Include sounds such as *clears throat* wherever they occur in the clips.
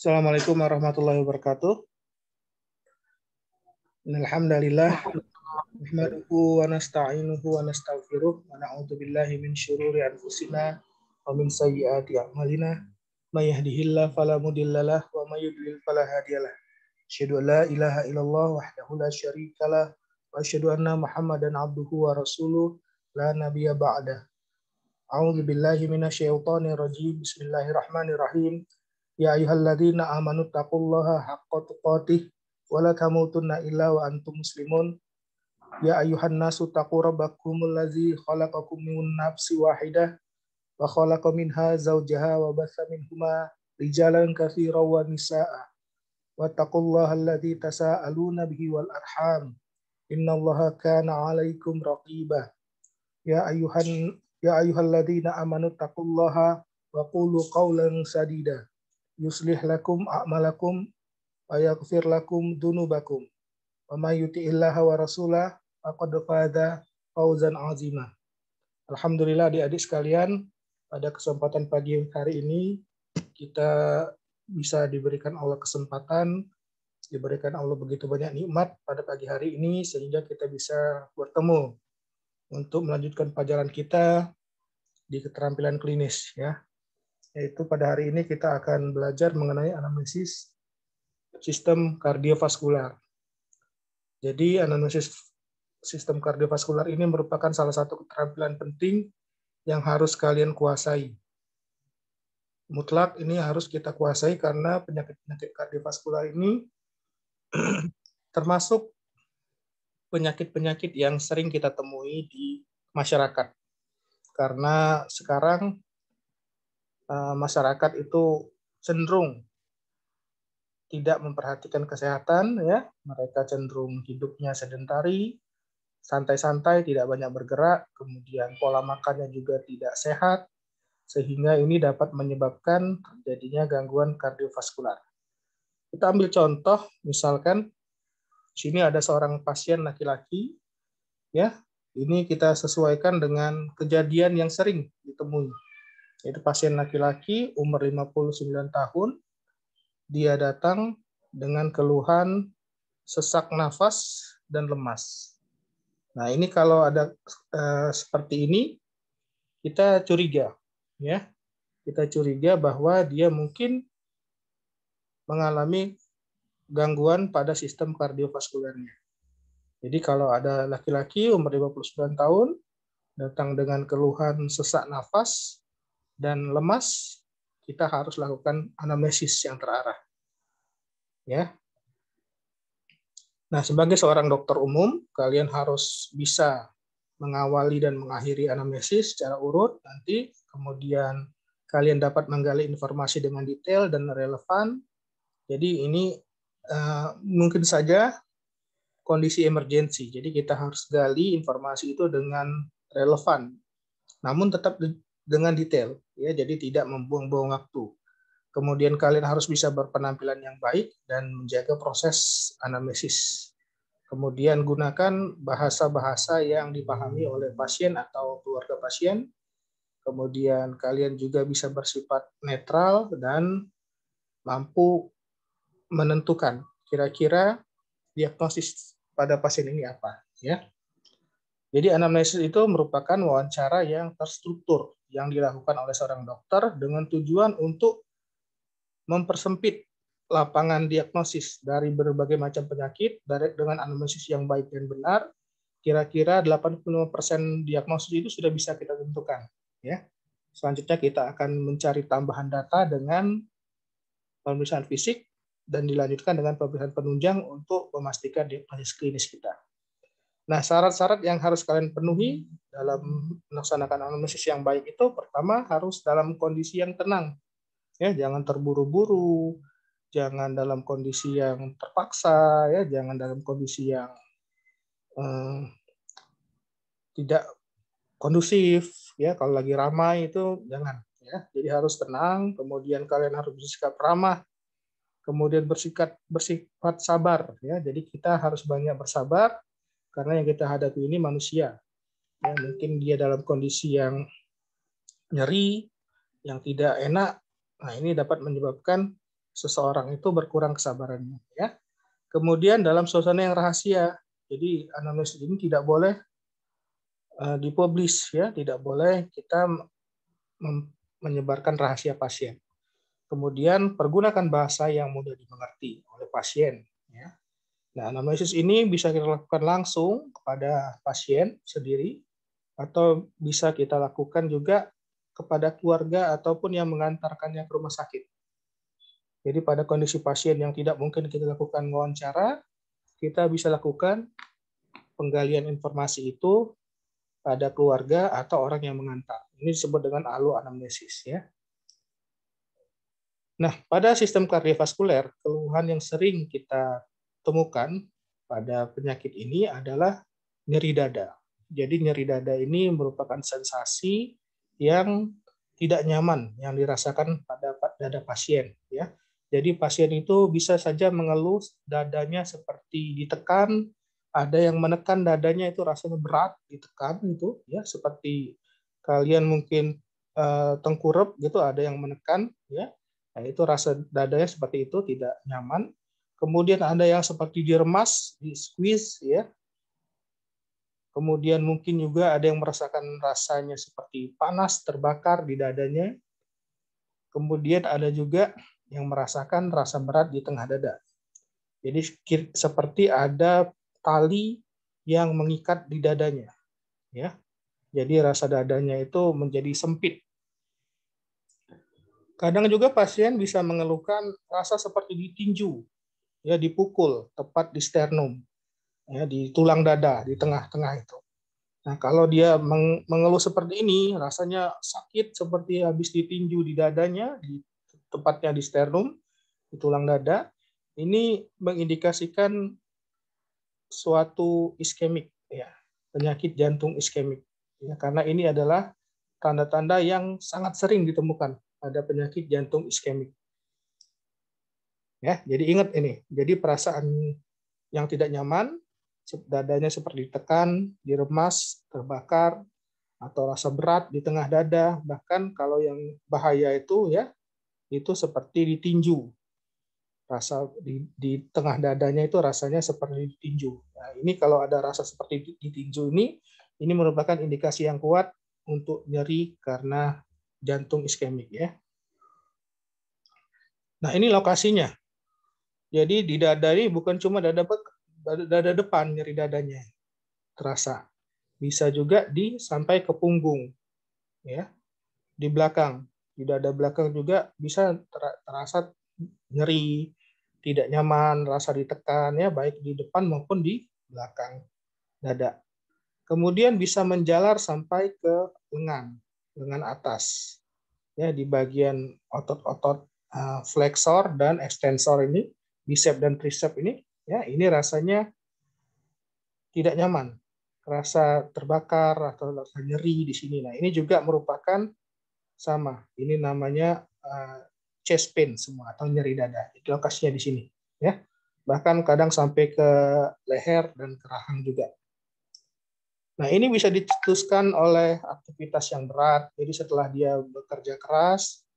Assalamualaikum warahmatullahi wabarakatuh. Alhamdulillah. Nahmaduhu wa nasta'inuhu wa nastaghfiruh wa na'udhu billahi min syururi anfusina wa min sayyiati a'malina. Ma yahdihillahu fala wa ma yudlil fala hadiyalah. an la ilaha illallah wahdahu la syarikalah wa asyadu anna Muhammadan abduhu wa rasuluh la nabiyya ba'dah. A'udzu billahi minasyaitonir rajim. Bismillahirrahmanirrahim. Ya ayuhan amanu taqullaha haqqa tuqatih wa la tamutunna illa wa antum muslimun. Ya ayuhan nasu taqu rabbakumul ladzi khalaqakum min nafsin wahidah wa khalaqa minha zawjaha wa batha minhuma rijalan katsiran wa nisaa'a. Wattaqullaha alladzi tasaaluna bihi wal arham. Innallaha kana 'alaikum raqiba. Ya ayuhan ya ayyuhalladzina amanu taqullaha wa qulu qawlan sadida yuslih lakum a'malakum wa yaghfir lakum dunubakum wa may yuti'illaha wa rasulah faqad faza fawzan azima. Alhamdulillah adik-adik sekalian, pada kesempatan pagi hari ini kita bisa diberikan Allah kesempatan, diberikan Allah begitu banyak nikmat pada pagi hari ini sehingga kita bisa bertemu untuk melanjutkan pelajaran kita di keterampilan klinis ya yaitu pada hari ini kita akan belajar mengenai anamnesis sistem kardiovaskular. Jadi anamnesis sistem kardiovaskular ini merupakan salah satu keterampilan penting yang harus kalian kuasai. Mutlak ini harus kita kuasai karena penyakit-penyakit kardiovaskular ini *clears throat* termasuk penyakit-penyakit yang sering kita temui di masyarakat. Karena sekarang Eh, masyarakat itu cenderung tidak memperhatikan kesehatan ya mereka cenderung hidupnya sedentari santai-santai tidak banyak bergerak kemudian pola makannya juga tidak sehat sehingga ini dapat menyebabkan terjadinya gangguan kardiovaskular kita ambil contoh misalkan sini ada seorang pasien laki-laki ya ini kita sesuaikan dengan kejadian yang sering ditemui itu pasien laki-laki umur 59 tahun. Dia datang dengan keluhan sesak nafas dan lemas. Nah, ini kalau ada eh, seperti ini kita curiga ya. Kita curiga bahwa dia mungkin mengalami gangguan pada sistem kardiovaskulernya. Jadi kalau ada laki-laki umur 59 tahun datang dengan keluhan sesak nafas dan lemas, kita harus lakukan anamnesis yang terarah. Ya. Nah, sebagai seorang dokter umum, kalian harus bisa mengawali dan mengakhiri anamnesis secara urut nanti, kemudian kalian dapat menggali informasi dengan detail dan relevan. Jadi ini uh, mungkin saja kondisi emergensi. Jadi kita harus gali informasi itu dengan relevan. Namun tetap dengan detail ya jadi tidak membuang-buang waktu kemudian kalian harus bisa berpenampilan yang baik dan menjaga proses anamnesis. Kemudian gunakan bahasa-bahasa yang dipahami oleh pasien atau keluarga pasien. Kemudian kalian juga bisa bersifat netral dan mampu menentukan kira-kira diagnosis pada pasien ini apa, ya. Jadi anamnesis itu merupakan wawancara yang terstruktur yang dilakukan oleh seorang dokter dengan tujuan untuk mempersempit lapangan diagnosis dari berbagai macam penyakit dari dengan analisis yang baik dan benar kira-kira 85% diagnosis itu sudah bisa kita tentukan ya. Selanjutnya kita akan mencari tambahan data dengan pemeriksaan fisik dan dilanjutkan dengan pemeriksaan penunjang untuk memastikan diagnosis klinis kita. Nah, syarat-syarat yang harus kalian penuhi dalam melaksanakan analisis yang baik itu pertama harus dalam kondisi yang tenang. Ya, jangan terburu-buru, jangan dalam kondisi yang terpaksa ya, jangan dalam kondisi yang eh, tidak kondusif ya. Kalau lagi ramai itu jangan ya. Jadi harus tenang, kemudian kalian harus bersikap ramah kemudian bersikap bersifat sabar ya. Jadi kita harus banyak bersabar karena yang kita hadapi ini manusia ya mungkin dia dalam kondisi yang nyeri yang tidak enak nah ini dapat menyebabkan seseorang itu berkurang kesabarannya ya kemudian dalam suasana yang rahasia jadi anamnesis ini tidak boleh eh, dipublish ya tidak boleh kita menyebarkan rahasia pasien kemudian pergunakan bahasa yang mudah dimengerti oleh pasien ya Nah, anamnesis ini bisa kita lakukan langsung kepada pasien sendiri atau bisa kita lakukan juga kepada keluarga ataupun yang mengantarkannya ke rumah sakit. Jadi pada kondisi pasien yang tidak mungkin kita lakukan wawancara, kita bisa lakukan penggalian informasi itu pada keluarga atau orang yang mengantar. Ini disebut dengan aloanamnesis ya. Nah, pada sistem kardiovaskuler, keluhan yang sering kita temukan pada penyakit ini adalah nyeri dada. Jadi nyeri dada ini merupakan sensasi yang tidak nyaman yang dirasakan pada dada pasien ya. Jadi pasien itu bisa saja mengeluh dadanya seperti ditekan, ada yang menekan dadanya itu rasanya berat ditekan itu ya seperti kalian mungkin uh, eh, tengkurap gitu ada yang menekan ya. Nah, itu rasa dadanya seperti itu tidak nyaman. Kemudian ada yang seperti diremas, di squeeze ya. Kemudian mungkin juga ada yang merasakan rasanya seperti panas terbakar di dadanya. Kemudian ada juga yang merasakan rasa berat di tengah dada. Jadi seperti ada tali yang mengikat di dadanya. Ya. Jadi rasa dadanya itu menjadi sempit. Kadang juga pasien bisa mengeluhkan rasa seperti ditinju ya dipukul tepat di sternum, ya di tulang dada di tengah-tengah itu. Nah, kalau dia mengeluh seperti ini, rasanya sakit seperti habis ditinju di dadanya, di tepatnya di sternum, di tulang dada. Ini mengindikasikan suatu iskemik, ya, penyakit jantung iskemik. Ya, karena ini adalah tanda-tanda yang sangat sering ditemukan pada penyakit jantung iskemik. Ya, jadi ingat ini. Jadi perasaan yang tidak nyaman, dadanya seperti ditekan, diremas, terbakar, atau rasa berat di tengah dada, bahkan kalau yang bahaya itu ya itu seperti ditinju. Rasa di, di tengah dadanya itu rasanya seperti ditinju. Nah, ini kalau ada rasa seperti ditinju ini, ini merupakan indikasi yang kuat untuk nyeri karena jantung iskemik ya. Nah, ini lokasinya. Jadi di dada ini bukan cuma dada dada depan nyeri dadanya terasa. Bisa juga di sampai ke punggung. Ya. Di belakang, di dada belakang juga bisa terasa nyeri, tidak nyaman, rasa ditekan ya baik di depan maupun di belakang dada. Kemudian bisa menjalar sampai ke lengan, lengan atas. Ya di bagian otot-otot eh, flexor dan extensor ini bicep dan tricep ini ya ini rasanya tidak nyaman rasa terbakar atau rasa nyeri di sini nah ini juga merupakan sama ini namanya uh, chest pain semua atau nyeri dada itu lokasinya di sini ya bahkan kadang sampai ke leher dan ke rahang juga Nah, ini bisa dicetuskan oleh aktivitas yang berat. Jadi setelah dia bekerja keras,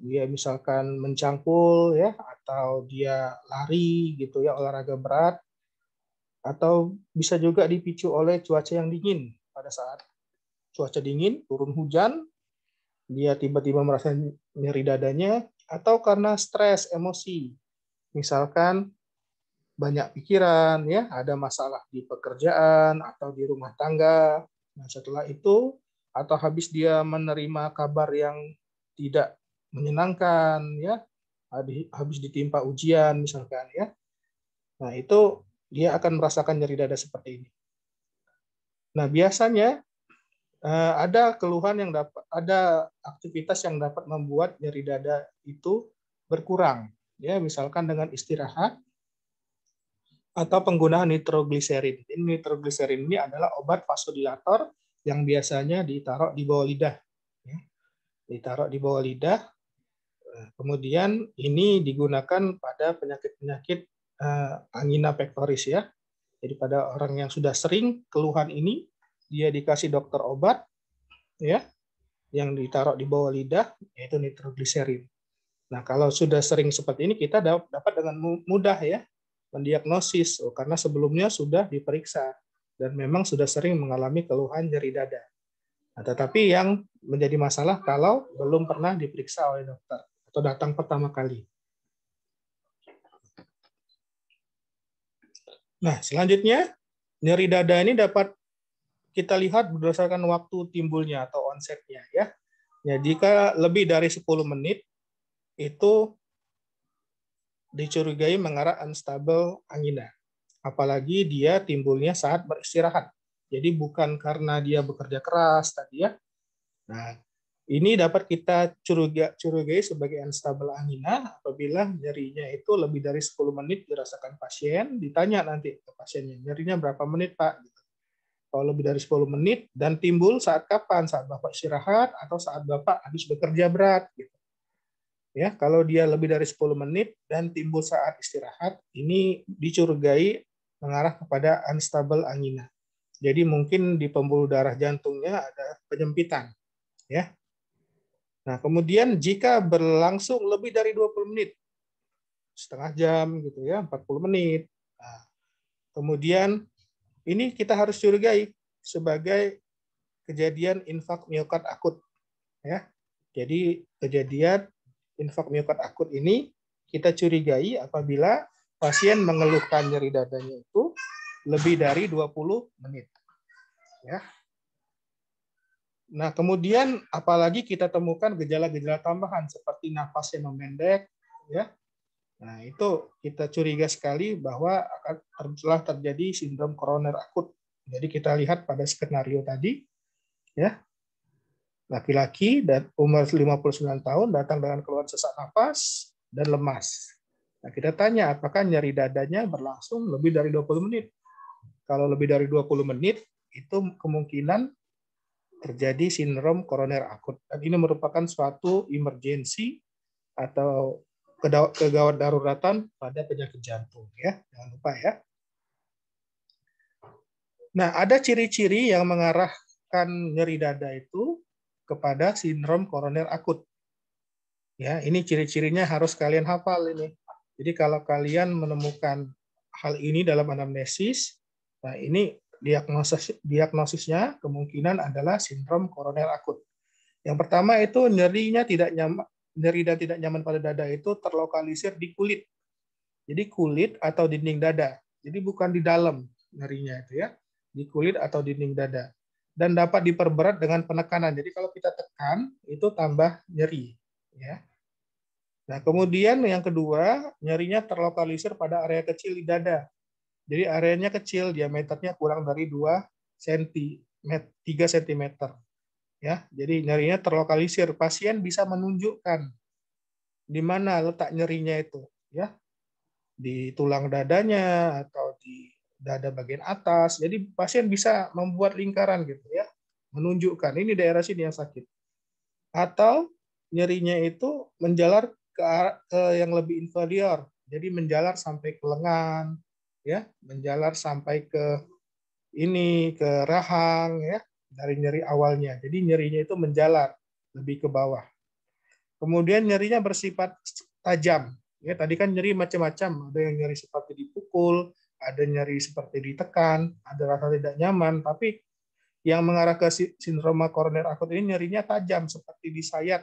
dia misalkan mencangkul ya atau dia lari gitu ya olahraga berat atau bisa juga dipicu oleh cuaca yang dingin pada saat cuaca dingin turun hujan dia tiba-tiba merasa nyeri dadanya atau karena stres emosi misalkan banyak pikiran ya ada masalah di pekerjaan atau di rumah tangga nah setelah itu atau habis dia menerima kabar yang tidak menyenangkan ya habis ditimpa ujian misalkan ya nah itu dia akan merasakan nyeri dada seperti ini nah biasanya eh, ada keluhan yang dapat ada aktivitas yang dapat membuat nyeri dada itu berkurang ya misalkan dengan istirahat atau penggunaan nitroglycerin Ini nitrogliserin ini adalah obat vasodilator yang biasanya ditaruh di bawah lidah. Ya. Ditaruh di bawah lidah Eh, kemudian ini digunakan pada penyakit-penyakit eh, angina pectoris ya. Jadi pada orang yang sudah sering keluhan ini dia dikasih dokter obat ya yang ditaruh di bawah lidah yaitu nitroglycerin. Nah, kalau sudah sering seperti ini kita dapat dengan mudah ya mendiagnosis oh, karena sebelumnya sudah diperiksa dan memang sudah sering mengalami keluhan nyeri dada. Nah, tetapi yang menjadi masalah kalau belum pernah diperiksa oleh dokter atau datang pertama kali. Nah, selanjutnya nyeri dada ini dapat kita lihat berdasarkan waktu timbulnya atau onsetnya ya. Ya, jika lebih dari 10 menit itu dicurigai mengarah unstable angina. Apalagi dia timbulnya saat beristirahat. Jadi bukan karena dia bekerja keras tadi ya. Nah, ini dapat kita curiga, curigai sebagai unstable angina apabila nyerinya itu lebih dari 10 menit dirasakan pasien, ditanya nanti ke pasiennya, nyerinya berapa menit Pak? Gitu. Kalau lebih dari 10 menit, dan timbul saat kapan? Saat Bapak istirahat atau saat Bapak habis bekerja berat. Gitu. Ya, kalau dia lebih dari 10 menit dan timbul saat istirahat, ini dicurigai mengarah kepada unstable angina. Jadi mungkin di pembuluh darah jantungnya ada penyempitan. Ya, Nah, kemudian jika berlangsung lebih dari 20 menit, setengah jam gitu ya, 40 menit. Nah, kemudian ini kita harus curigai sebagai kejadian infak miokard akut ya. Jadi kejadian infak miokard akut ini kita curigai apabila pasien mengeluhkan nyeri dadanya itu lebih dari 20 menit. Ya. Nah, kemudian apalagi kita temukan gejala-gejala tambahan seperti nafas yang memendek, ya. Nah, itu kita curiga sekali bahwa akan telah terjadi sindrom koroner akut. Jadi kita lihat pada skenario tadi, ya. Laki-laki dan umur 59 tahun datang dengan keluhan sesak nafas dan lemas. Nah, kita tanya apakah nyeri dadanya berlangsung lebih dari 20 menit. Kalau lebih dari 20 menit, itu kemungkinan terjadi sindrom koroner akut. Dan ini merupakan suatu emergensi atau kegawat daruratan pada penyakit jantung ya. Jangan lupa ya. Nah, ada ciri-ciri yang mengarahkan nyeri dada itu kepada sindrom koroner akut. Ya, ini ciri-cirinya harus kalian hafal ini. Jadi kalau kalian menemukan hal ini dalam anamnesis, nah ini diagnosis diagnosisnya kemungkinan adalah sindrom koroner akut. Yang pertama itu nyerinya tidak nyaman nyeri dan tidak nyaman pada dada itu terlokalisir di kulit. Jadi kulit atau dinding dada. Jadi bukan di dalam nyerinya itu ya, di kulit atau dinding dada. Dan dapat diperberat dengan penekanan. Jadi kalau kita tekan itu tambah nyeri ya. Nah, kemudian yang kedua, nyerinya terlokalisir pada area kecil di dada. Jadi areanya kecil, diameternya kurang dari 2 cm, 3 cm. Ya, jadi nyerinya terlokalisir. Pasien bisa menunjukkan di mana letak nyerinya itu, ya. Di tulang dadanya atau di dada bagian atas. Jadi pasien bisa membuat lingkaran gitu ya, menunjukkan ini daerah sini yang sakit. Atau nyerinya itu menjalar ke, yang lebih inferior. Jadi menjalar sampai ke lengan, ya menjalar sampai ke ini ke rahang ya dari nyeri awalnya. Jadi nyerinya itu menjalar lebih ke bawah. Kemudian nyerinya bersifat tajam. Ya, tadi kan nyeri macam-macam. Ada yang nyeri seperti dipukul, ada nyeri seperti ditekan, ada rasa tidak nyaman. Tapi yang mengarah ke sindroma koroner akut ini nyerinya tajam seperti disayat,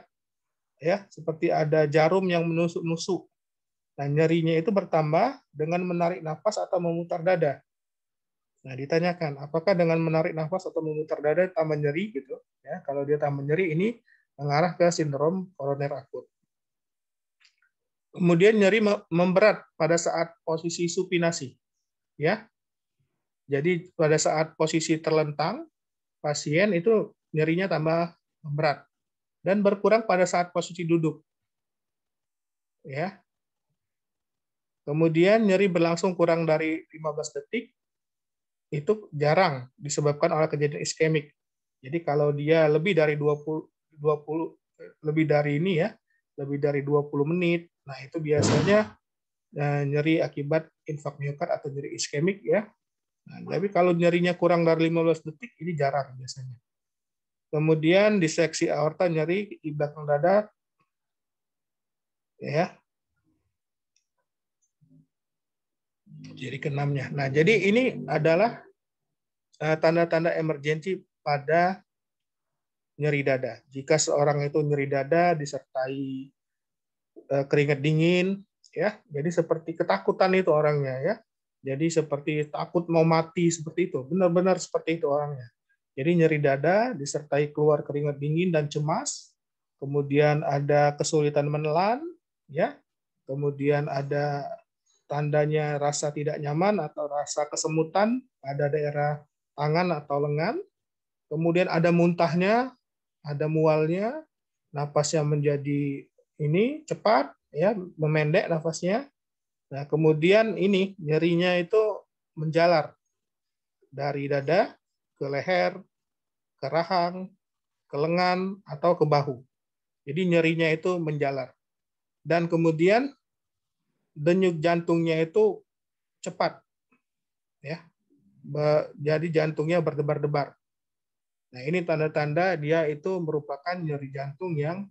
ya, seperti ada jarum yang menusuk-nusuk. Nah, nyerinya itu bertambah dengan menarik nafas atau memutar dada. Nah, ditanyakan, apakah dengan menarik nafas atau memutar dada tambah nyeri gitu? Ya, kalau dia tambah nyeri ini mengarah ke sindrom koroner akut. Kemudian nyeri memberat pada saat posisi supinasi. Ya. Jadi pada saat posisi terlentang, pasien itu nyerinya tambah berat dan berkurang pada saat posisi duduk. Ya. Kemudian nyeri berlangsung kurang dari 15 detik itu jarang disebabkan oleh kejadian iskemik. Jadi kalau dia lebih dari 20 20 lebih dari ini ya, lebih dari 20 menit, nah itu biasanya eh, nyeri akibat infak miokard atau nyeri iskemik ya. Nah, tapi kalau nyerinya kurang dari 15 detik ini jarang biasanya. Kemudian di seksi aorta nyeri di belakang dada ya jadi keenamnya. Nah, jadi ini adalah eh, tanda-tanda emergensi pada nyeri dada. Jika seorang itu nyeri dada disertai eh, keringat dingin, ya, jadi seperti ketakutan itu orangnya, ya. Jadi seperti takut mau mati seperti itu, benar-benar seperti itu orangnya. Jadi nyeri dada disertai keluar keringat dingin dan cemas, kemudian ada kesulitan menelan, ya, kemudian ada tandanya rasa tidak nyaman atau rasa kesemutan pada daerah tangan atau lengan. Kemudian ada muntahnya, ada mualnya, napasnya menjadi ini cepat ya, memendek nafasnya. Nah, kemudian ini nyerinya itu menjalar dari dada ke leher, ke rahang, ke lengan atau ke bahu. Jadi nyerinya itu menjalar. Dan kemudian denyut jantungnya itu cepat. Ya. Jadi jantungnya berdebar-debar. Nah, ini tanda-tanda dia itu merupakan nyeri jantung yang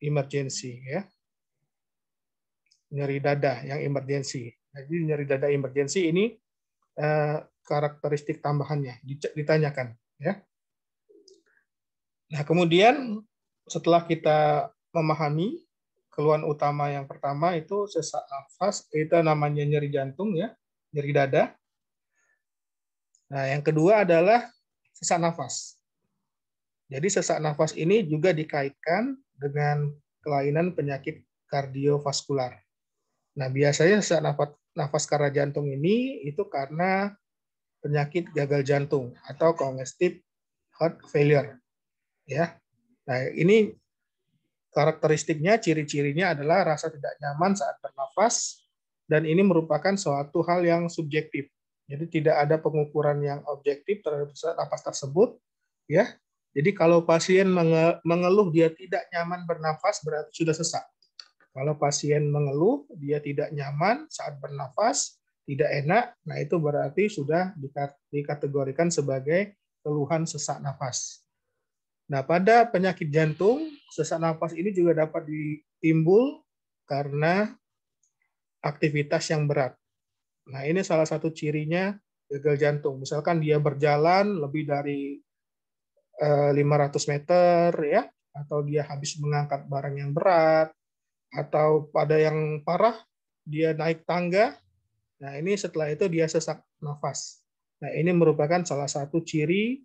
emergensi ya. Nyeri dada yang emergensi. Jadi nyeri dada emergensi ini eh, karakteristik tambahannya ditanyakan ya. Nah, kemudian setelah kita memahami keluhan utama yang pertama itu sesak nafas, itu namanya nyeri jantung ya, nyeri dada. Nah, yang kedua adalah sesak nafas. Jadi sesak nafas ini juga dikaitkan dengan kelainan penyakit kardiovaskular. Nah, biasanya sesak nafas, nafas karena jantung ini itu karena penyakit gagal jantung atau congestive heart failure. Ya. Nah, ini Karakteristiknya, ciri-cirinya adalah rasa tidak nyaman saat bernafas, dan ini merupakan suatu hal yang subjektif. Jadi tidak ada pengukuran yang objektif terhadap napas tersebut, ya. Jadi kalau pasien mengeluh dia tidak nyaman bernafas berarti sudah sesak. Kalau pasien mengeluh dia tidak nyaman saat bernafas, tidak enak, nah itu berarti sudah dikategorikan sebagai keluhan sesak nafas. Nah, pada penyakit jantung, sesak nafas ini juga dapat ditimbul karena aktivitas yang berat. Nah, ini salah satu cirinya gagal jantung. Misalkan dia berjalan lebih dari 500 eh, meter ya, atau dia habis mengangkat barang yang berat, atau pada yang parah dia naik tangga. Nah, ini setelah itu dia sesak nafas. Nah, ini merupakan salah satu ciri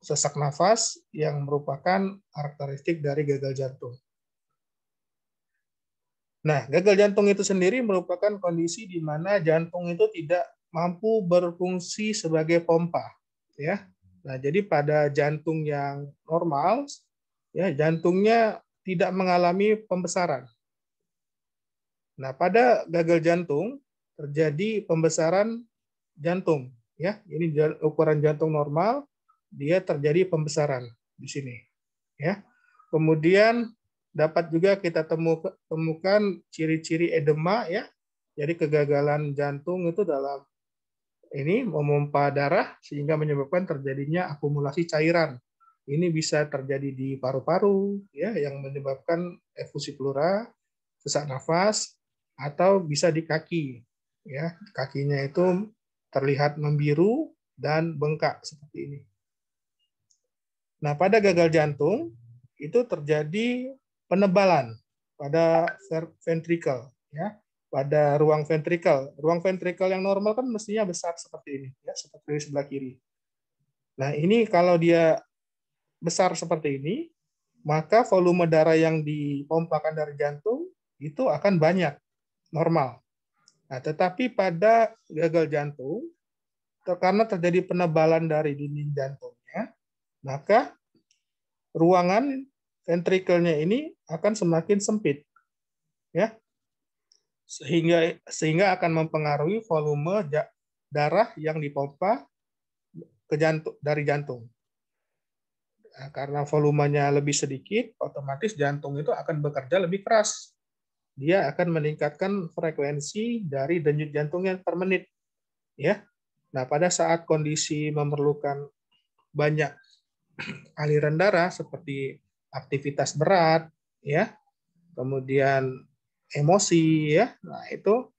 sesak nafas yang merupakan karakteristik dari gagal jantung. Nah, gagal jantung itu sendiri merupakan kondisi di mana jantung itu tidak mampu berfungsi sebagai pompa, ya. Nah, jadi pada jantung yang normal, ya jantungnya tidak mengalami pembesaran. Nah, pada gagal jantung terjadi pembesaran jantung, ya. Ini ukuran jantung normal, dia terjadi pembesaran di sini. Ya. Kemudian dapat juga kita temukan ciri-ciri edema ya. Jadi kegagalan jantung itu dalam ini memompa darah sehingga menyebabkan terjadinya akumulasi cairan. Ini bisa terjadi di paru-paru ya yang menyebabkan efusi plura, sesak nafas atau bisa di kaki ya. Kakinya itu terlihat membiru dan bengkak seperti ini. Nah, pada gagal jantung itu terjadi penebalan pada ventrikel ya, pada ruang ventrikel. Ruang ventrikel yang normal kan mestinya besar seperti ini ya, seperti di sebelah kiri. Nah, ini kalau dia besar seperti ini, maka volume darah yang dipompakan dari jantung itu akan banyak normal. Nah, tetapi pada gagal jantung, karena terjadi penebalan dari dinding jantung maka ruangan ventrikelnya ini akan semakin sempit. Ya. Sehingga sehingga akan mempengaruhi volume darah yang dipompa ke jantung dari jantung. Nah, karena volumenya lebih sedikit, otomatis jantung itu akan bekerja lebih keras. Dia akan meningkatkan frekuensi dari denyut jantungnya per menit. Ya. Nah, pada saat kondisi memerlukan banyak aliran darah seperti aktivitas berat, ya, kemudian emosi, ya. Nah itu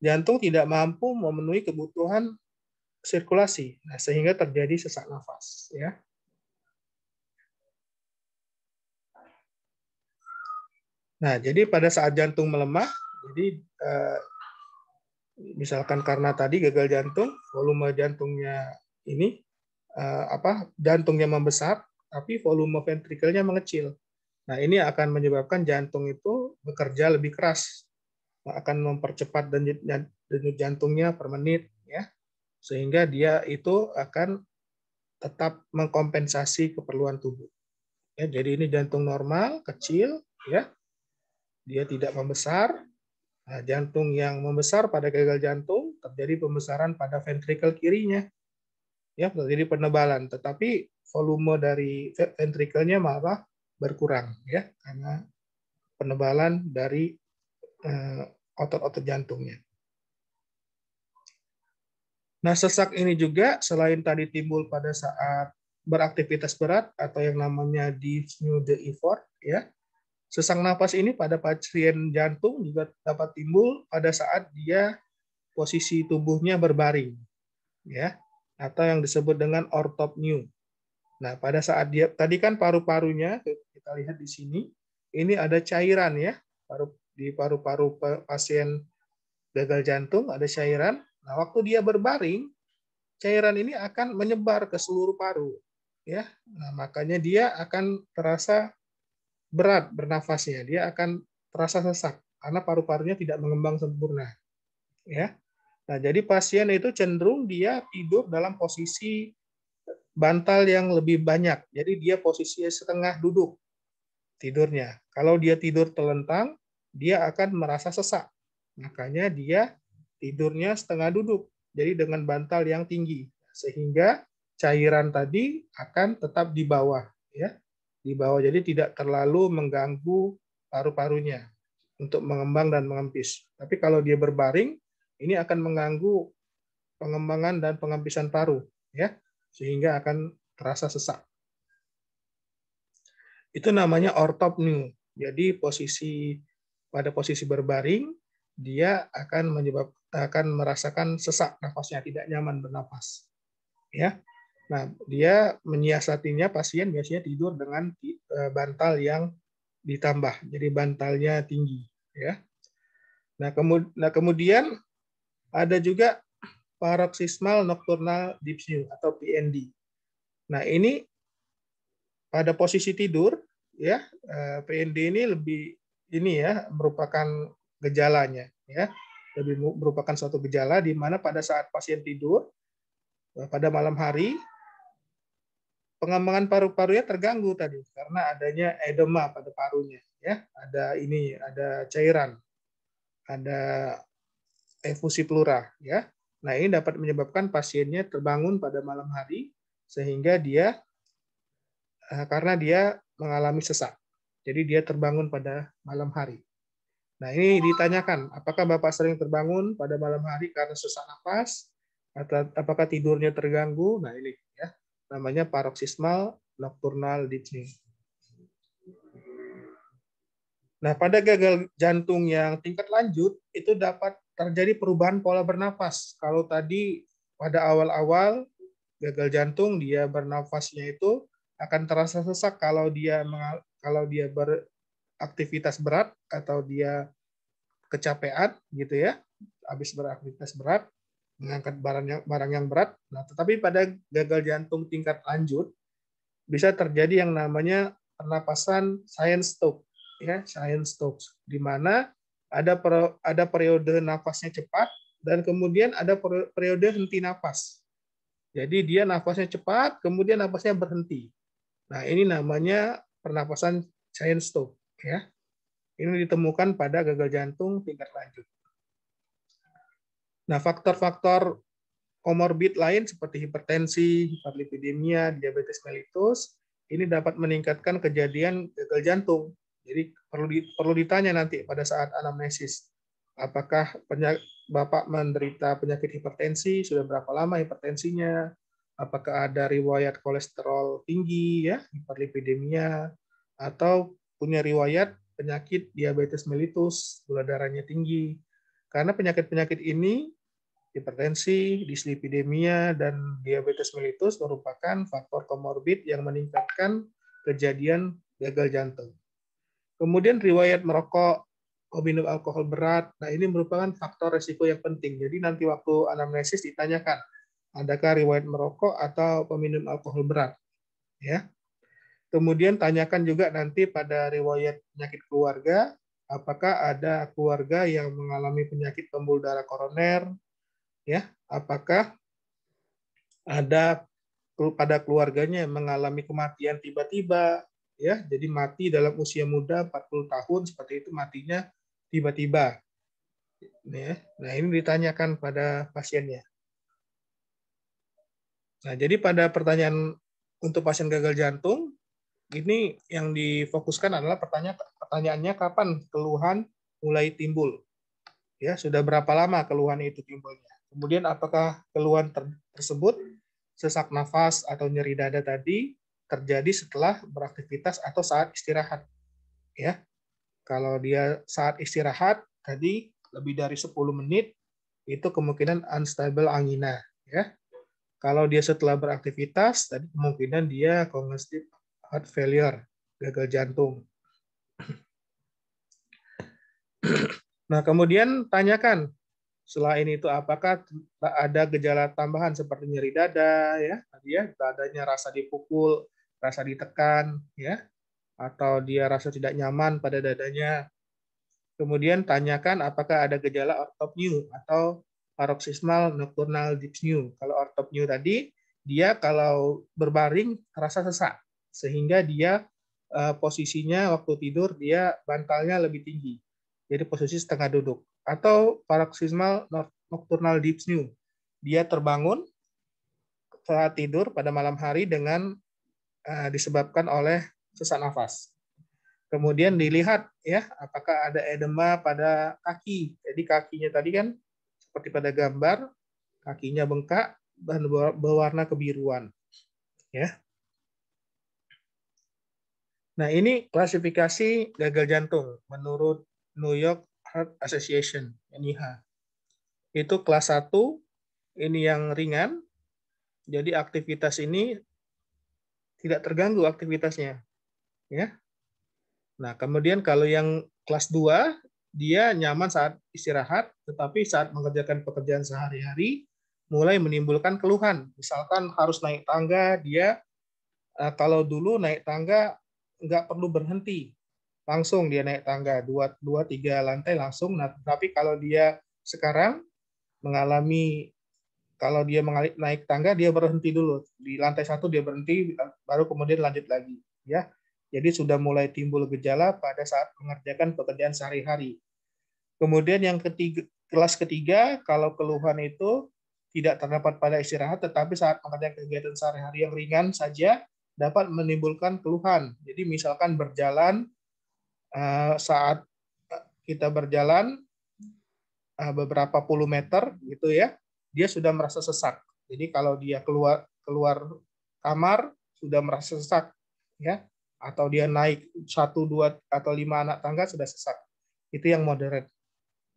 jantung tidak mampu memenuhi kebutuhan sirkulasi, nah, sehingga terjadi sesak nafas, ya. Nah, jadi pada saat jantung melemah, jadi eh, misalkan karena tadi gagal jantung, volume jantungnya ini Eh, apa jantungnya membesar tapi volume ventrikelnya mengecil. Nah, ini akan menyebabkan jantung itu bekerja lebih keras. Nah, akan mempercepat denyut jantungnya per menit ya. Sehingga dia itu akan tetap mengkompensasi keperluan tubuh. Ya, jadi ini jantung normal, kecil ya. Dia tidak membesar. Nah, jantung yang membesar pada gagal jantung terjadi pembesaran pada ventrikel kirinya ya terjadi penebalan tetapi volume dari ventrikelnya malah berkurang ya karena penebalan dari eh, otot-otot jantungnya. Nah, sesak ini juga selain tadi timbul pada saat beraktivitas berat atau yang namanya diffuse effort ya. Sesak napas ini pada pasien jantung juga dapat timbul pada saat dia posisi tubuhnya berbaring ya atau yang disebut dengan ortopneum. Nah, pada saat dia tadi kan paru-parunya kita lihat di sini, ini ada cairan ya, paru di paru-paru pasien gagal jantung ada cairan. Nah, waktu dia berbaring, cairan ini akan menyebar ke seluruh paru ya. Nah, makanya dia akan terasa berat bernafasnya, dia akan terasa sesak karena paru-parunya tidak mengembang sempurna. Ya. Nah, jadi pasien itu cenderung dia tidur dalam posisi bantal yang lebih banyak. Jadi dia posisi setengah duduk tidurnya. Kalau dia tidur telentang, dia akan merasa sesak. Makanya dia tidurnya setengah duduk. Jadi dengan bantal yang tinggi sehingga cairan tadi akan tetap di bawah ya. Di bawah jadi tidak terlalu mengganggu paru-parunya untuk mengembang dan mengempis. Tapi kalau dia berbaring, ini akan mengganggu pengembangan dan pengempisan paru ya sehingga akan terasa sesak. Itu namanya ortopneu. Jadi posisi pada posisi berbaring dia akan menyebab akan merasakan sesak nafasnya tidak nyaman bernapas. Ya. Nah, dia menyiasatinya pasien biasanya tidur dengan e, bantal yang ditambah. Jadi bantalnya tinggi, ya. Nah, nah kemudian ada juga paroxysmal nocturnal dyspnea atau PND. Nah, ini pada posisi tidur ya, eh, PND ini lebih ini ya merupakan gejalanya ya. Lebih merupakan suatu gejala di mana pada saat pasien tidur eh, pada malam hari pengembangan paru-parunya terganggu tadi karena adanya edema pada parunya ya, ada ini ada cairan, ada efusi plura ya. Nah, ini dapat menyebabkan pasiennya terbangun pada malam hari sehingga dia eh, karena dia mengalami sesak. Jadi dia terbangun pada malam hari. Nah, ini ditanyakan, apakah Bapak sering terbangun pada malam hari karena sesak nafas atau apakah tidurnya terganggu? Nah, ini ya. Namanya paroksismal nocturnal deepening. Nah, pada gagal jantung yang tingkat lanjut itu dapat terjadi perubahan pola bernafas. Kalau tadi pada awal-awal gagal jantung dia bernafasnya itu akan terasa sesak kalau dia kalau dia beraktivitas berat atau dia kecapean gitu ya habis beraktivitas berat mengangkat barang yang barang yang berat. Nah, tetapi pada gagal jantung tingkat lanjut bisa terjadi yang namanya pernapasan science stop ya, science stop di mana ada ada periode nafasnya cepat dan kemudian ada periode henti nafas. Jadi dia nafasnya cepat, kemudian nafasnya berhenti. Nah, ini namanya pernapasan giant stroke ya. Ini ditemukan pada gagal jantung tingkat lanjut. Nah, faktor-faktor komorbid lain seperti hipertensi, hiperlipidemia, diabetes mellitus, ini dapat meningkatkan kejadian gagal jantung. Jadi perlu di, perlu ditanya nanti pada saat anamnesis apakah penyak, Bapak menderita penyakit hipertensi, sudah berapa lama hipertensinya, apakah ada riwayat kolesterol tinggi ya, hiperlipidemia atau punya riwayat penyakit diabetes mellitus, gula darahnya tinggi. Karena penyakit-penyakit ini hipertensi, dislipidemia, dan diabetes mellitus merupakan faktor komorbid yang meningkatkan kejadian gagal jantung. Kemudian riwayat merokok, minum alkohol berat. Nah, ini merupakan faktor resiko yang penting. Jadi nanti waktu anamnesis ditanyakan, adakah riwayat merokok atau peminum alkohol berat? Ya. Kemudian tanyakan juga nanti pada riwayat penyakit keluarga, apakah ada keluarga yang mengalami penyakit pembuluh darah koroner? Ya, apakah ada pada keluarganya yang mengalami kematian tiba-tiba ya. Jadi mati dalam usia muda 40 tahun seperti itu matinya tiba-tiba. Ya. Nah, ini ditanyakan pada pasiennya. Nah, jadi pada pertanyaan untuk pasien gagal jantung, ini yang difokuskan adalah pertanyaan pertanyaannya kapan keluhan mulai timbul. Ya, sudah berapa lama keluhan itu timbulnya. Kemudian apakah keluhan tersebut sesak nafas atau nyeri dada tadi terjadi setelah beraktivitas atau saat istirahat. Ya. Kalau dia saat istirahat tadi lebih dari 10 menit itu kemungkinan unstable angina, ya. Kalau dia setelah beraktivitas tadi kemungkinan dia congestive heart failure, gagal jantung. *clears throat* Nah, kemudian tanyakan selain itu apakah ada gejala tambahan seperti nyeri dada ya tadi ya dadanya rasa dipukul rasa ditekan, ya, atau dia rasa tidak nyaman pada dadanya. Kemudian tanyakan apakah ada gejala ortopneu atau paroxysmal nocturnal dyspnea. Kalau ortopneu tadi, dia kalau berbaring terasa sesak, sehingga dia eh, posisinya waktu tidur dia bantalnya lebih tinggi. Jadi posisi setengah duduk. Atau paroxysmal nocturnal dyspnea. Dia terbangun saat tidur pada malam hari dengan Eh, disebabkan oleh sesak nafas. Kemudian dilihat ya apakah ada edema pada kaki. Jadi kakinya tadi kan seperti pada gambar kakinya bengkak dan berwarna kebiruan. Ya. Nah, ini klasifikasi gagal jantung menurut New York Heart Association, NIH. Itu kelas 1, ini yang ringan. Jadi aktivitas ini tidak terganggu aktivitasnya. Ya. Nah, kemudian kalau yang kelas 2 dia nyaman saat istirahat, tetapi saat mengerjakan pekerjaan sehari-hari mulai menimbulkan keluhan. Misalkan harus naik tangga, dia eh, kalau dulu naik tangga nggak perlu berhenti, langsung dia naik tangga dua dua tiga lantai langsung. Nah, tapi kalau dia sekarang mengalami kalau dia mengalir naik tangga dia berhenti dulu di lantai satu dia berhenti baru kemudian lanjut lagi ya jadi sudah mulai timbul gejala pada saat mengerjakan pekerjaan sehari-hari kemudian yang ketiga kelas ketiga kalau keluhan itu tidak terdapat pada istirahat tetapi saat mengerjakan kegiatan sehari-hari yang ringan saja dapat menimbulkan keluhan jadi misalkan berjalan eh, saat kita berjalan eh, beberapa puluh meter gitu ya dia sudah merasa sesak. Jadi kalau dia keluar keluar kamar sudah merasa sesak, ya, atau dia naik satu dua atau lima anak tangga sudah sesak. Itu yang moderate.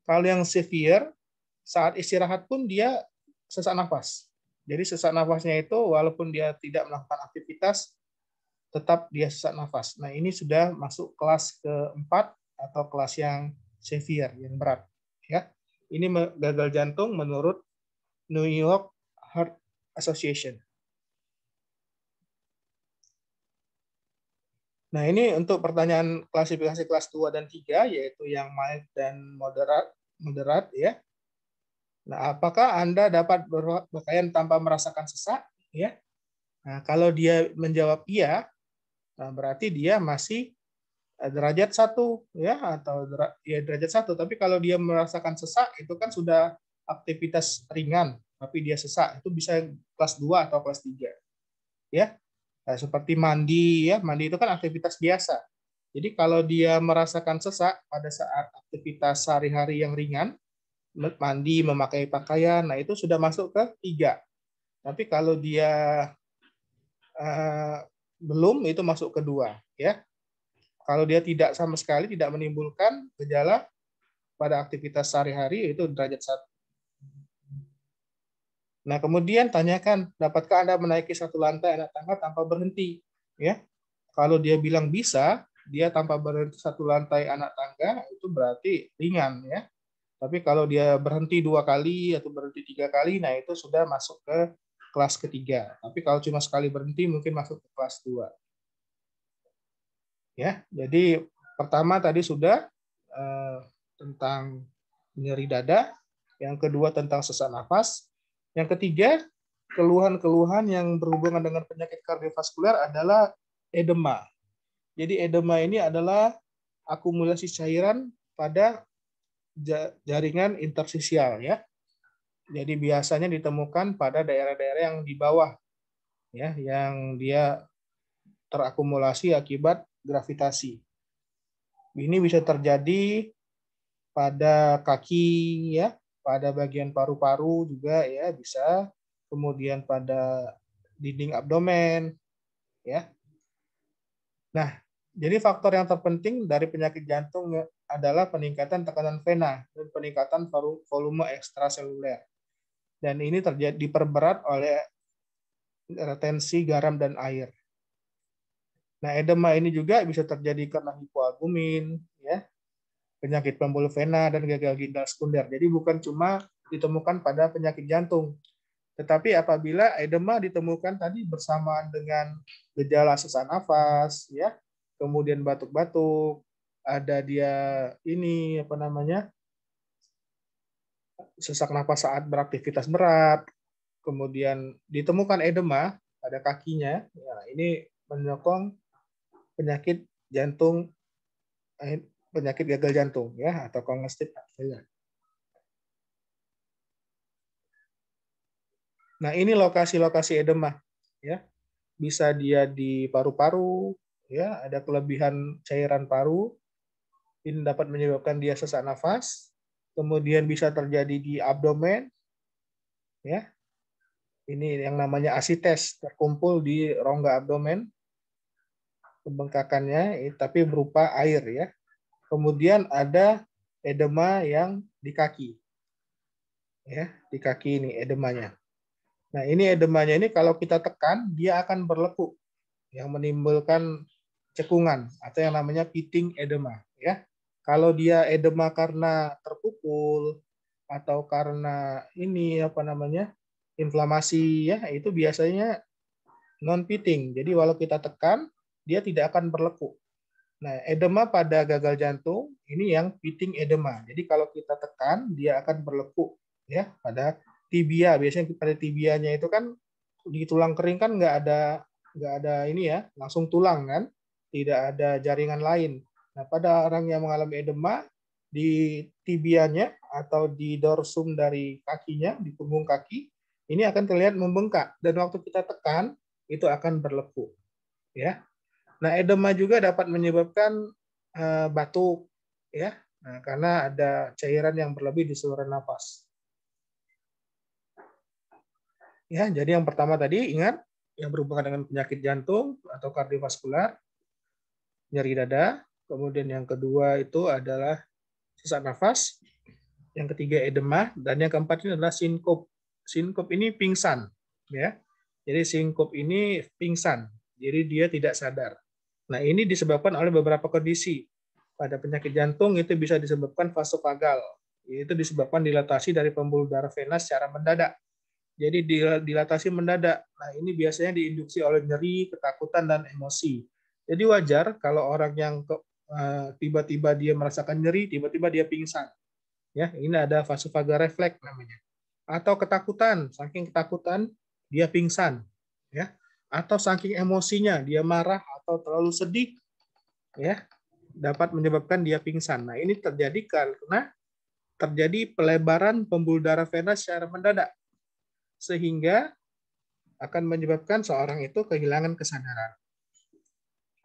Kalau yang severe, saat istirahat pun dia sesak nafas. Jadi sesak nafasnya itu walaupun dia tidak melakukan aktivitas, tetap dia sesak nafas. Nah ini sudah masuk kelas keempat atau kelas yang severe, yang berat. Ya, ini gagal jantung menurut New York Heart Association. Nah, ini untuk pertanyaan klasifikasi kelas 2 dan 3 yaitu yang mild dan moderat moderat ya. Nah, apakah Anda dapat berpakaian tanpa merasakan sesak ya? Nah, kalau dia menjawab iya, nah berarti dia masih eh, derajat satu ya atau ya derajat satu tapi kalau dia merasakan sesak itu kan sudah aktivitas ringan tapi dia sesak itu bisa kelas 2 atau kelas 3 ya nah, seperti mandi ya mandi itu kan aktivitas biasa jadi kalau dia merasakan sesak pada saat aktivitas sehari-hari yang ringan mandi memakai pakaian nah itu sudah masuk ke tiga tapi kalau dia uh, belum itu masuk ke dua ya kalau dia tidak sama sekali tidak menimbulkan gejala pada aktivitas sehari-hari itu derajat satu Nah, kemudian tanyakan, dapatkah Anda menaiki satu lantai anak tangga tanpa berhenti? Ya. Kalau dia bilang bisa, dia tanpa berhenti satu lantai anak tangga itu berarti ringan ya. Tapi kalau dia berhenti dua kali atau berhenti tiga kali, nah itu sudah masuk ke kelas ketiga. Tapi kalau cuma sekali berhenti, mungkin masuk ke kelas dua. Ya, jadi pertama tadi sudah eh, tentang nyeri dada, yang kedua tentang sesak nafas, yang ketiga, keluhan-keluhan yang berhubungan dengan penyakit kardiovaskuler adalah edema. Jadi edema ini adalah akumulasi cairan pada jaringan intersisial, ya. Jadi biasanya ditemukan pada daerah-daerah yang di bawah ya, yang dia terakumulasi akibat gravitasi. Ini bisa terjadi pada kaki ya, pada bagian paru-paru juga ya bisa, kemudian pada dinding abdomen ya. Nah, jadi faktor yang terpenting dari penyakit jantung adalah peningkatan tekanan vena dan peningkatan volume ekstraseluler. Dan ini terjadi diperberat oleh retensi garam dan air. Nah, edema ini juga bisa terjadi karena hipoalbumin, penyakit pembuluh vena, dan gagal ginjal sekunder. Jadi bukan cuma ditemukan pada penyakit jantung. Tetapi apabila edema ditemukan tadi bersamaan dengan gejala sesak nafas, ya, kemudian batuk-batuk, ada dia ini apa namanya sesak nafas saat beraktivitas berat, kemudian ditemukan edema pada kakinya, ya, ini menyokong penyakit jantung eh, penyakit gagal jantung ya atau congestive heart Nah, ini lokasi-lokasi edema ya. Bisa dia di paru-paru ya, ada kelebihan cairan paru. Ini dapat menyebabkan dia sesak nafas. Kemudian bisa terjadi di abdomen ya. Ini yang namanya asites terkumpul di rongga abdomen pembengkakannya tapi berupa air ya kemudian ada edema yang di kaki. Ya, di kaki ini edemanya. Nah, ini edemanya ini kalau kita tekan, dia akan berlekuk yang menimbulkan cekungan atau yang namanya pitting edema, ya. Kalau dia edema karena terpukul atau karena ini apa namanya? inflamasi ya, itu biasanya non pitting. Jadi walau kita tekan, dia tidak akan berlekuk. Nah, edema pada gagal jantung ini yang pitting edema. Jadi kalau kita tekan, dia akan berlekuk ya pada tibia. Biasanya pada tibianya itu kan di tulang kering kan nggak ada nggak ada ini ya, langsung tulang kan, tidak ada jaringan lain. Nah, pada orang yang mengalami edema di tibianya atau di dorsum dari kakinya, di punggung kaki, ini akan terlihat membengkak dan waktu kita tekan itu akan berlekuk. Ya, Nah, edema juga dapat menyebabkan uh, batuk, ya, nah, karena ada cairan yang berlebih di saluran nafas. Ya, jadi yang pertama tadi ingat yang berhubungan dengan penyakit jantung atau kardiovaskular, nyeri dada. Kemudian yang kedua itu adalah sesak nafas. Yang ketiga edema dan yang keempat ini adalah sinkop. Sinkop ini pingsan, ya. Jadi sinkop ini pingsan. Jadi dia tidak sadar. Nah, ini disebabkan oleh beberapa kondisi. Pada penyakit jantung itu bisa disebabkan vasovagal. Itu disebabkan dilatasi dari pembuluh darah vena secara mendadak. Jadi dilatasi mendadak. Nah, ini biasanya diinduksi oleh nyeri, ketakutan, dan emosi. Jadi wajar kalau orang yang eh, tiba-tiba dia merasakan nyeri, tiba-tiba dia pingsan. Ya, ini ada vasovagal refleks namanya. Atau ketakutan, saking ketakutan dia pingsan. Ya, atau saking emosinya dia marah atau terlalu sedih ya dapat menyebabkan dia pingsan. Nah, ini terjadi karena terjadi pelebaran pembuluh darah vena secara mendadak sehingga akan menyebabkan seorang itu kehilangan kesadaran.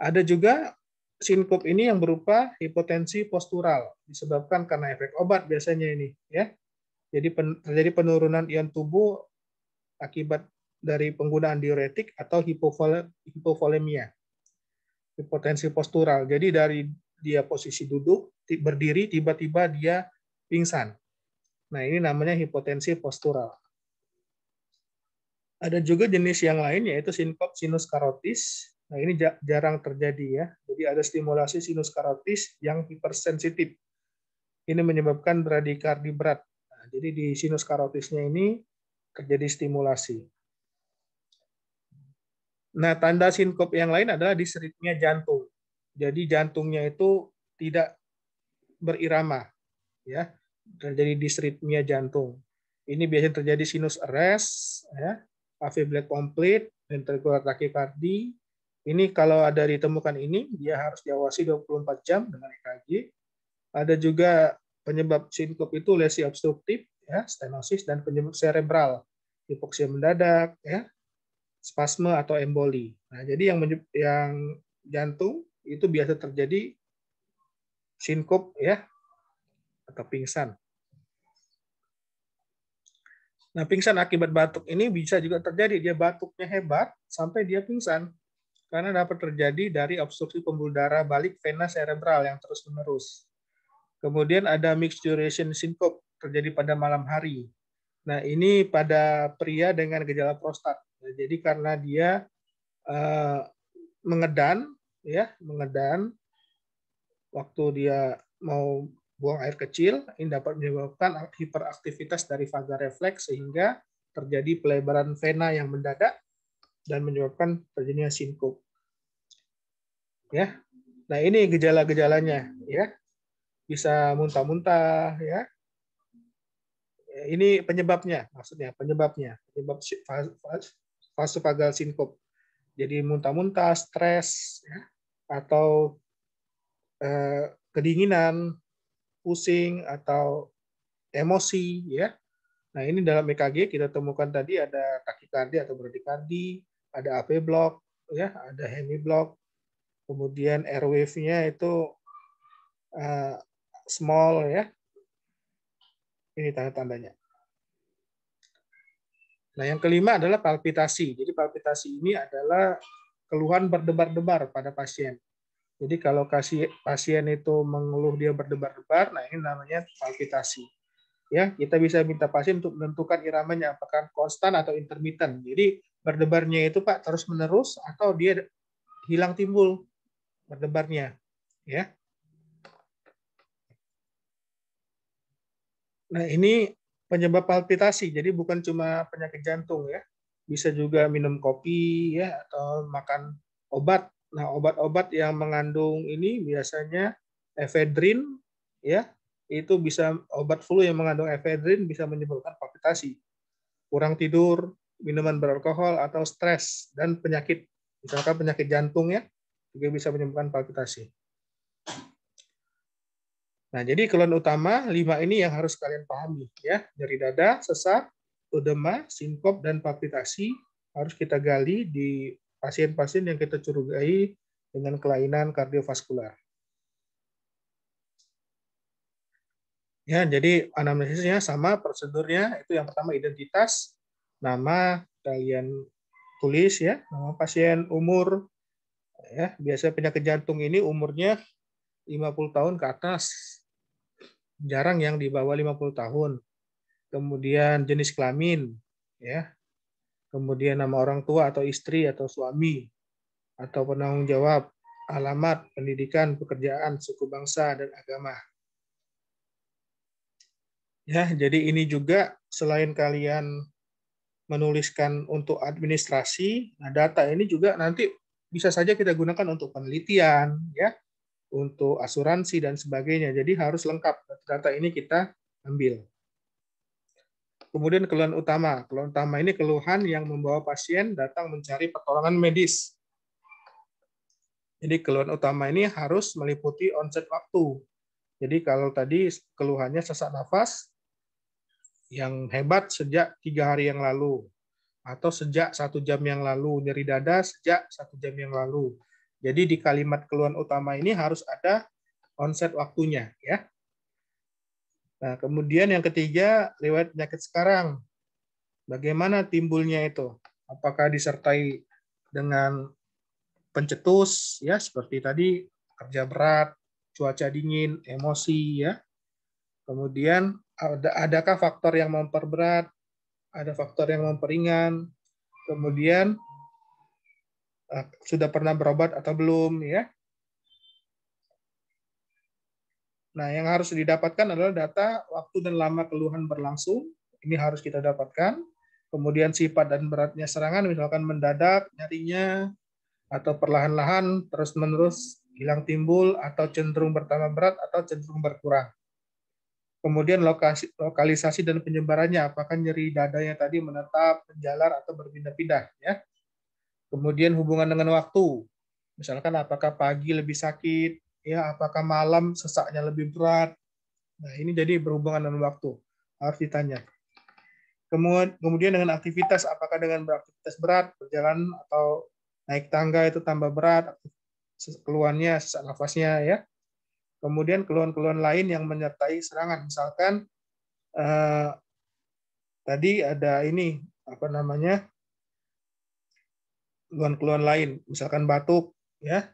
Ada juga sinkop ini yang berupa hipotensi postural disebabkan karena efek obat biasanya ini ya. Jadi terjadi penurunan ion tubuh akibat dari penggunaan diuretik atau hipovolemia, hipotensi postural. Jadi dari dia posisi duduk, berdiri, tiba-tiba dia pingsan. Nah ini namanya hipotensi postural. Ada juga jenis yang lain yaitu sinkop sinus karotis. Nah ini jarang terjadi ya. Jadi ada stimulasi sinus karotis yang hipersensitif. Ini menyebabkan bradikardi berat. Nah, jadi di sinus karotisnya ini terjadi stimulasi. Nah, tanda sinkop yang lain adalah diseritnya jantung. Jadi jantungnya itu tidak berirama, ya. Terjadi disritmia jantung. Ini biasanya terjadi sinus arrest, ya, black complete, ventricular tachycardi. Ini kalau ada ditemukan ini, dia harus diawasi 24 jam dengan EKG. Ada juga penyebab sinkop itu lesi obstruktif, ya, stenosis dan penyebab cerebral, hipoksia mendadak, ya, spasme atau emboli. Nah, jadi yang yang jantung itu biasa terjadi sinkop ya atau pingsan. Nah, pingsan akibat batuk ini bisa juga terjadi dia batuknya hebat sampai dia pingsan karena dapat terjadi dari obstruksi pembuluh darah balik vena cerebral yang terus-menerus. Kemudian ada mixed duration syncope terjadi pada malam hari. Nah, ini pada pria dengan gejala prostat. Jadi karena dia uh, mengedan, ya mengedan, waktu dia mau buang air kecil, ini dapat menyebabkan hiperaktivitas dari vaga refleks sehingga terjadi pelebaran vena yang mendadak dan menyebabkan terjadinya sinkup. Ya, nah ini gejala-gejalanya, ya bisa muntah-muntah, ya ini penyebabnya maksudnya penyebabnya penyebab vasovagal sinkop. Jadi muntah-muntah, stres, ya, atau eh, kedinginan, pusing, atau emosi. ya. Nah ini dalam EKG kita temukan tadi ada takikardi atau bradikardi, ada AP block, ya, ada hemi block, kemudian airwave-nya itu eh, small ya. Ini tanda-tandanya. Nah, yang kelima adalah palpitasi. Jadi palpitasi ini adalah keluhan berdebar-debar pada pasien. Jadi kalau kasih pasien itu mengeluh dia berdebar-debar, nah ini namanya palpitasi. Ya, kita bisa minta pasien untuk menentukan iramanya apakah konstan atau intermittent. Jadi berdebarnya itu Pak terus-menerus atau dia hilang timbul berdebarnya, ya. Nah, ini penyebab palpitasi. Jadi bukan cuma penyakit jantung ya, bisa juga minum kopi ya atau makan obat. Nah obat-obat yang mengandung ini biasanya efedrin ya itu bisa obat flu yang mengandung efedrin bisa menyebabkan palpitasi, kurang tidur, minuman beralkohol atau stres dan penyakit misalkan penyakit jantung ya juga bisa menyebabkan palpitasi. Nah, jadi keluhan utama lima ini yang harus kalian pahami ya. dari dada, sesak, edema, sinkop dan palpitasi harus kita gali di pasien-pasien yang kita curigai dengan kelainan kardiovaskular. Ya, jadi anamnesisnya sama prosedurnya itu yang pertama identitas, nama kalian tulis ya, nama pasien, umur ya, biasa penyakit jantung ini umurnya 50 tahun ke atas jarang yang di bawah 50 tahun. Kemudian jenis kelamin, ya. Kemudian nama orang tua atau istri atau suami atau penanggung jawab, alamat, pendidikan, pekerjaan, suku bangsa dan agama. Ya, jadi ini juga selain kalian menuliskan untuk administrasi, nah data ini juga nanti bisa saja kita gunakan untuk penelitian, ya untuk asuransi dan sebagainya. Jadi harus lengkap. Data ini kita ambil. Kemudian keluhan utama. Keluhan utama ini keluhan yang membawa pasien datang mencari pertolongan medis. Jadi keluhan utama ini harus meliputi onset waktu. Jadi kalau tadi keluhannya sesak nafas yang hebat sejak tiga hari yang lalu atau sejak satu jam yang lalu, nyeri dada sejak satu jam yang lalu, jadi di kalimat keluhan utama ini harus ada onset waktunya ya. Nah, kemudian yang ketiga riwayat penyakit sekarang. Bagaimana timbulnya itu? Apakah disertai dengan pencetus ya seperti tadi kerja berat, cuaca dingin, emosi ya. Kemudian ada adakah faktor yang memperberat, ada faktor yang memperingan. Kemudian sudah pernah berobat atau belum ya. Nah, yang harus didapatkan adalah data waktu dan lama keluhan berlangsung. Ini harus kita dapatkan. Kemudian sifat dan beratnya serangan, misalkan mendadak, nyarinya, atau perlahan-lahan, terus-menerus, hilang timbul, atau cenderung bertambah berat, atau cenderung berkurang. Kemudian lokasi, lokalisasi dan penyebarannya, apakah nyeri dadanya tadi menetap, menjalar, atau berpindah-pindah. ya Kemudian hubungan dengan waktu. Misalkan apakah pagi lebih sakit, ya apakah malam sesaknya lebih berat. Nah, ini jadi berhubungan dengan waktu. Harus ditanya. Kemudian dengan aktivitas, apakah dengan beraktivitas berat, berjalan atau naik tangga itu tambah berat, keluarnya sesak nafasnya ya. Kemudian keluhan-keluhan lain yang menyertai serangan, misalkan eh, tadi ada ini apa namanya keluhan-keluhan lain, misalkan batuk, ya,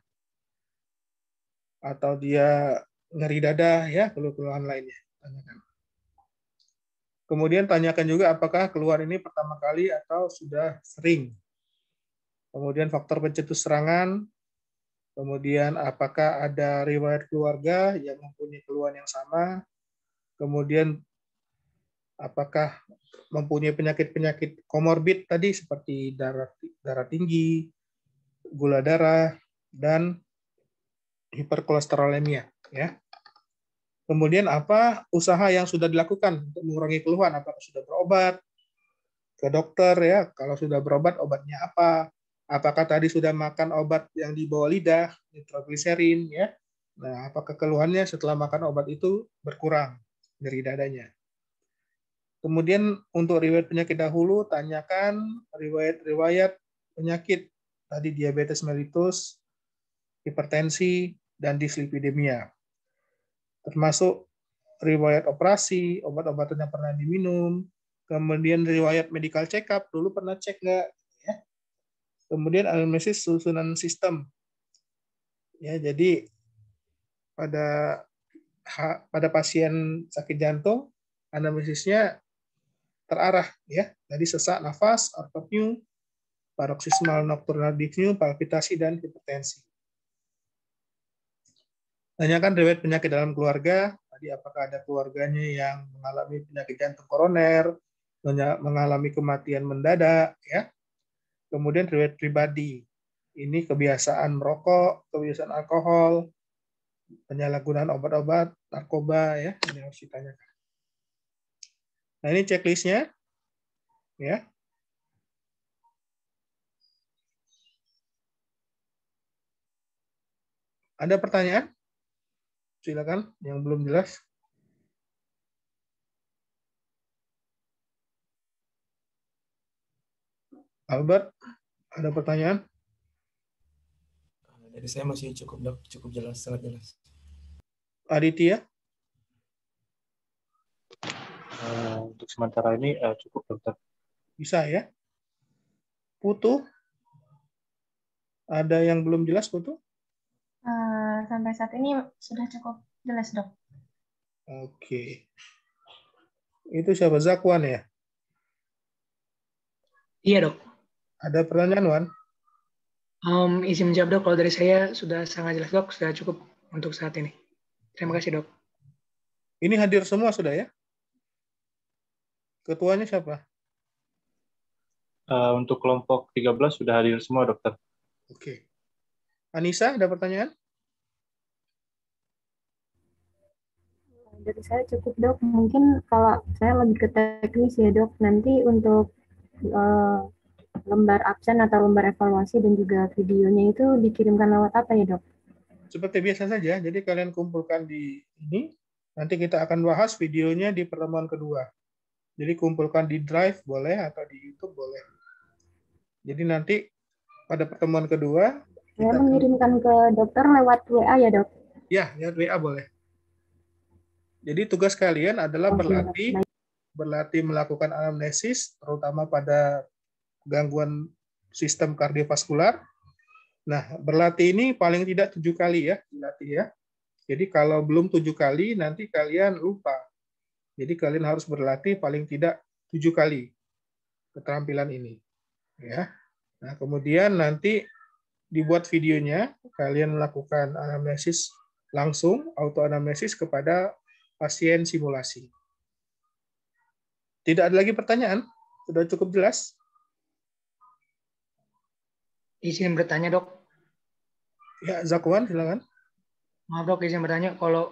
atau dia ngeri dada, ya, keluhan-keluhan lainnya. Kemudian tanyakan juga apakah keluhan ini pertama kali atau sudah sering. Kemudian faktor pencetus serangan, kemudian apakah ada riwayat keluarga yang mempunyai keluhan yang sama, kemudian apakah mempunyai penyakit-penyakit komorbid tadi seperti darah darah tinggi, gula darah dan hiperkolesterolemia ya. Kemudian apa usaha yang sudah dilakukan untuk mengurangi keluhan apakah sudah berobat ke dokter ya kalau sudah berobat obatnya apa apakah tadi sudah makan obat yang di bawah lidah nitroglycerin ya nah apakah keluhannya setelah makan obat itu berkurang dari dadanya Kemudian untuk riwayat penyakit dahulu, tanyakan riwayat-riwayat penyakit tadi diabetes mellitus, hipertensi, dan dislipidemia. Termasuk riwayat operasi, obat-obatan yang pernah diminum, kemudian riwayat medical check-up, dulu pernah cek nggak? Ya. Kemudian analisis susunan sistem. Ya, jadi pada pada pasien sakit jantung, anamnesisnya terarah ya dari sesak nafas, ortopneu, paroksismal nocturnal dyspnea, palpitasi dan hipertensi. Tanyakan riwayat penyakit dalam keluarga, tadi apakah ada keluarganya yang mengalami penyakit jantung koroner, mengalami kematian mendadak ya. Kemudian riwayat pribadi. Ini kebiasaan merokok, kebiasaan alkohol, penyalahgunaan obat-obat, narkoba ya, ini harus ditanyakan. Nah, ini checklistnya. Ya. Ada pertanyaan? Silakan yang belum jelas. Albert, ada pertanyaan? Dari saya masih cukup cukup jelas, sangat jelas. Aditya? Eh, untuk sementara ini uh, cukup dokter. Bisa ya. Putu, ada yang belum jelas Putu? Uh, sampai saat ini sudah cukup jelas dok. Oke. Okay. Itu siapa Zakwan ya? Iya dok. Ada pertanyaan Wan? Um, izin menjawab dok, kalau dari saya sudah sangat jelas dok, sudah cukup untuk saat ini. Terima kasih dok. Ini hadir semua sudah ya? Ketuanya siapa? Uh, untuk kelompok 13 sudah hadir semua, dokter. Oke. Okay. Anissa, ada pertanyaan? Dari saya cukup, dok. Mungkin kalau saya lebih ke teknis ya, dok. Nanti untuk uh, lembar absen atau lembar evaluasi dan juga videonya itu dikirimkan lewat apa ya, dok? Seperti biasa saja. Jadi kalian kumpulkan di ini. Nanti kita akan bahas videonya di pertemuan kedua. Jadi kumpulkan di Drive boleh atau di YouTube boleh. Jadi nanti pada pertemuan kedua saya mengirimkan ke dokter lewat WA ya, Dok. Ya, lewat WA boleh. Jadi tugas kalian adalah Oke, berlatih berlatih melakukan anamnesis terutama pada gangguan sistem kardiovaskular. Nah, berlatih ini paling tidak tujuh kali ya, dilatih ya. Jadi kalau belum tujuh kali nanti kalian lupa jadi kalian harus berlatih paling tidak tujuh kali keterampilan ini. Ya. Nah, kemudian nanti dibuat videonya, kalian melakukan anamnesis langsung, auto autoanamnesis kepada pasien simulasi. Tidak ada lagi pertanyaan? Sudah cukup jelas? Izin bertanya, dok. Ya, Zakwan, silakan. Maaf dok, izin bertanya, kalau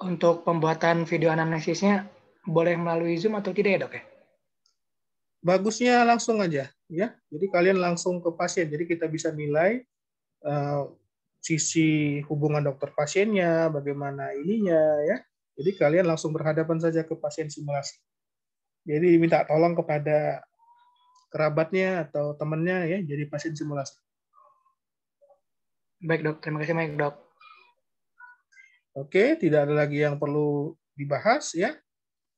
untuk pembuatan video anamnesisnya boleh melalui Zoom atau tidak ya dok ya? Bagusnya langsung aja ya. Jadi kalian langsung ke pasien. Jadi kita bisa nilai uh, sisi hubungan dokter pasiennya, bagaimana ininya ya. Jadi kalian langsung berhadapan saja ke pasien simulasi. Jadi minta tolong kepada kerabatnya atau temannya ya jadi pasien simulasi. Baik dok, terima kasih banyak dok. Oke, tidak ada lagi yang perlu dibahas ya.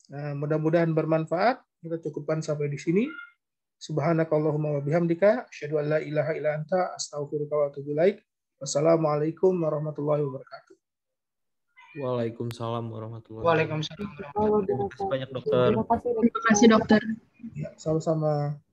Nah, mudah-mudahan bermanfaat. Kita cukupkan sampai di sini. Subhanakallahumma wa bihamdika asyhadu an la ilaha illa anta astaghfiruka wa atubu ilaik. Wassalamualaikum warahmatullahi wabarakatuh. Waalaikumsalam warahmatullahi wabarakatuh. Waalaikumsalam warahmatullahi wabarakatuh. Terima kasih banyak dokter. Terima kasih dokter. Ya, sama-sama.